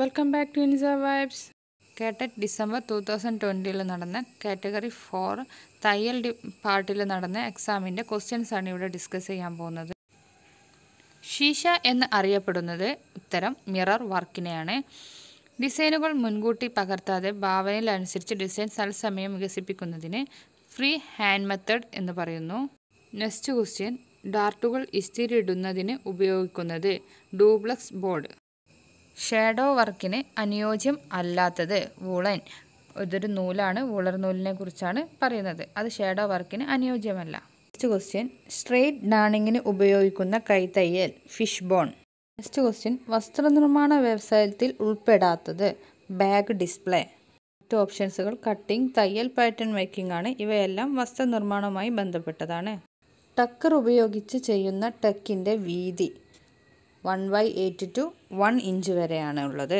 welcome back to Insa Vibes KTET December two thousand ട്വൻറ്റിയിൽ നടന്ന category four തയ്യൽ പാർട്ടിൽ നടന്ന എക്സാമിൻ്റെ ക്വസ്റ്റ്യൻസാണ് ഇവിടെ ഡിസ്കസ് ചെയ്യാൻ പോകുന്നത് ഷീഷ എന്ന് അറിയപ്പെടുന്നത് ഉത്തരം മിറർ വർക്കിനെയാണ് ഡിസൈനുകൾ മുൻകൂട്ടി പകർത്താതെ ഭാവനയിലനുസരിച്ച് ഡിസൈൻ തത്സമയം വികസിപ്പിക്കുന്നതിന് ഫ്രീ ഹാൻഡ് മെത്തേഡ് എന്ന് പറയുന്നു നെക്സ്റ്റ് ക്വസ്റ്റ്യൻ ഡാർട്ടുകൾ ഇസ്തിരിയിടുന്നതിന് ഉപയോഗിക്കുന്നത് ഡൂപ്ലക്സ് ബോർഡ് ഷാഡോ വർക്കിന് അനുയോജ്യം അല്ലാത്തത് വൂളൻ ഇതൊരു നൂലാണ് വുളർ നൂലിനെ കുറിച്ചാണ് പറയുന്നത് അത് ഷാഡോ വർക്കിന് അനുയോജ്യമല്ല നെക്സ്റ്റ് ക്വസ്റ്റ്യൻ സ്ട്രെയിറ്റ് ഡാണിങ്ങിന് ഉപയോഗിക്കുന്ന കൈത്തയ്യൽ ഫിഷ് ബോൺ നെക്സ്റ്റ് ക്വസ്റ്റ്യൻ വസ്ത്രനിർമ്മാണ വ്യവസായത്തിൽ ഉൾപ്പെടാത്തത് ബാഗ് ഡിസ്പ്ലേ മറ്റ് ഓപ്ഷൻസുകൾ കട്ടിംഗ് തയ്യൽ പാറ്റേൺ മേക്കിംഗ് ആണ് ഇവയെല്ലാം വസ്ത്രനിർമ്മാണവുമായി ബന്ധപ്പെട്ടതാണ് ടക്കർ ഉപയോഗിച്ച് ചെയ്യുന്ന ടക്കിൻ്റെ വീതി one by eight to one inch വരെയാണ് ഉള്ളത്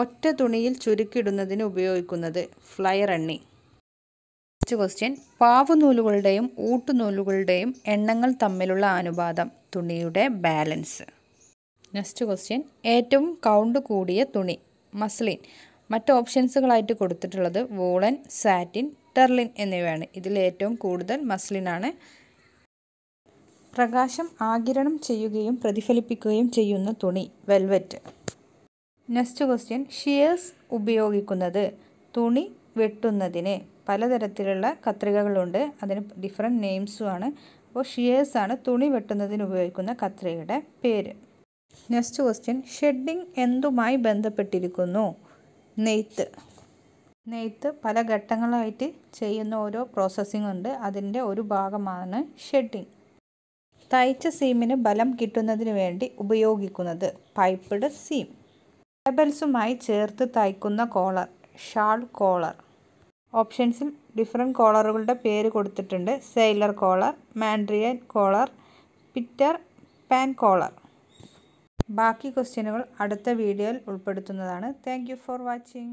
ഒറ്റ തുണിയിൽ ചുരുക്കിടുന്നതിന് ഉപയോഗിക്കുന്നത് ഫ്ലയർ എണ്ണി നെക്സ്റ്റ് ക്വസ്റ്റ്യൻ പാവുനൂലുകളുടെയും ഊട്ടുനൂലുകളുടെയും എണ്ണങ്ങൾ തമ്മിലുള്ള അനുപാതം തുണിയുടെ ബാലൻസ് നെക്സ്റ്റ് ക്വസ്റ്റ്യൻ ഏറ്റവും കൗണ്ട് കൂടിയ തുണി മസ്ലിൻ മറ്റ് ഓപ്ഷൻസുകളായിട്ട് കൊടുത്തിട്ടുള്ളത് വൂളൻ സാറ്റിൻ ടെർലിൻ എന്നിവയാണ് ഇതിൽ ഏറ്റവും കൂടുതൽ മസ്ലിനാണ് പ്രകാശം ആഗിരണം ചെയ്യുകയും പ്രതിഫലിപ്പിക്കുകയും ചെയ്യുന്ന തുണി വെൽവെറ്റ് നെക്സ്റ്റ് ക്വസ്റ്റ്യൻ ഷിയേഴ്സ് ഉപയോഗിക്കുന്നത് തുണി വെട്ടുന്നതിന് പലതരത്തിലുള്ള കത്രികകളുണ്ട് അതിന് ഡിഫറെൻ്റ് നെയിംസുമാണ് അപ്പോൾ ഷിയേഴ്സ് ആണ് തുണി വെട്ടുന്നതിന് ഉപയോഗിക്കുന്ന കത്രികയുടെ പേര് നെക്സ്റ്റ് ക്വസ്റ്റ്യൻ ഷെഡിങ് എന്തുമായി ബന്ധപ്പെട്ടിരിക്കുന്നു നെയ്ത്ത് നെയ്ത്ത് പല ഘട്ടങ്ങളായിട്ട് ചെയ്യുന്ന ഓരോ പ്രോസസ്സിംഗ് ഉണ്ട് അതിൻ്റെ ഒരു ഭാഗമാണ് ഷെഡിങ് തയ്ച്ച സീമിന് ബലം കിട്ടുന്നതിന് വേണ്ടി ഉപയോഗിക്കുന്നത് പൈപ്പിഡ് സീം ലേബൽസുമായി ചേർത്ത് തയ്ക്കുന്ന കോളർ ഷാൾ കോളർ ഓപ്ഷൻസിൽ ഡിഫറെൻറ്റ് കോളറുകളുടെ പേര് കൊടുത്തിട്ടുണ്ട് sailor collar mandarin collar Peter pan collar ബാക്കി ക്വസ്റ്റ്യനുകൾ അടുത്ത വീഡിയോയിൽ ഉൾപ്പെടുത്തുന്നതാണ് താങ്ക് ഫോർ വാച്ചിങ്